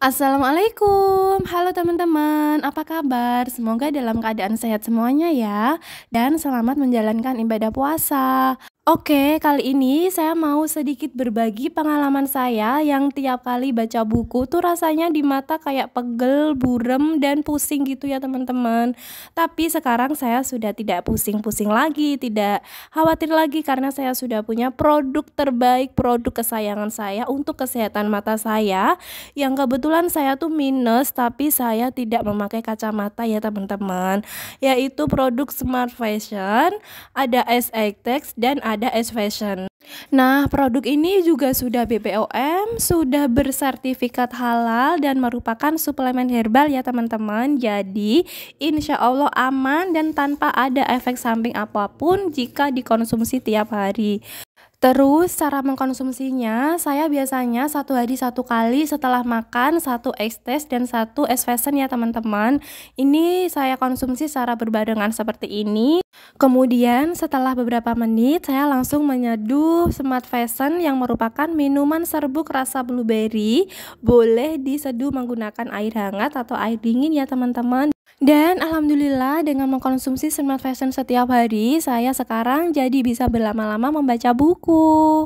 Assalamualaikum, halo teman-teman, apa kabar? Semoga dalam keadaan sehat semuanya ya, dan selamat menjalankan ibadah puasa. Oke, kali ini saya mau sedikit berbagi pengalaman saya yang tiap kali baca buku tuh rasanya di mata kayak pegel, burem, dan pusing gitu ya teman-teman. Tapi sekarang saya sudah tidak pusing-pusing lagi, tidak khawatir lagi karena saya sudah punya produk terbaik, produk kesayangan saya untuk kesehatan mata saya yang kebetulan saya tuh minus tapi saya tidak memakai kacamata ya teman-teman, yaitu produk Smart Fashion, ada S Text dan ada ada S Fashion. Nah, produk ini juga sudah BPOM, sudah bersertifikat halal dan merupakan suplemen herbal ya teman-teman. Jadi, insya Allah aman dan tanpa ada efek samping apapun jika dikonsumsi tiap hari. Terus cara mengkonsumsinya, saya biasanya satu hari satu kali setelah makan satu es test dan satu es fashion ya teman-teman. Ini saya konsumsi secara berbarengan seperti ini. Kemudian setelah beberapa menit saya langsung menyeduh smart fashion yang merupakan minuman serbuk rasa blueberry. Boleh diseduh menggunakan air hangat atau air dingin ya teman-teman. Dan alhamdulillah dengan mengkonsumsi smart fashion setiap hari, saya sekarang jadi bisa berlama-lama membaca buku.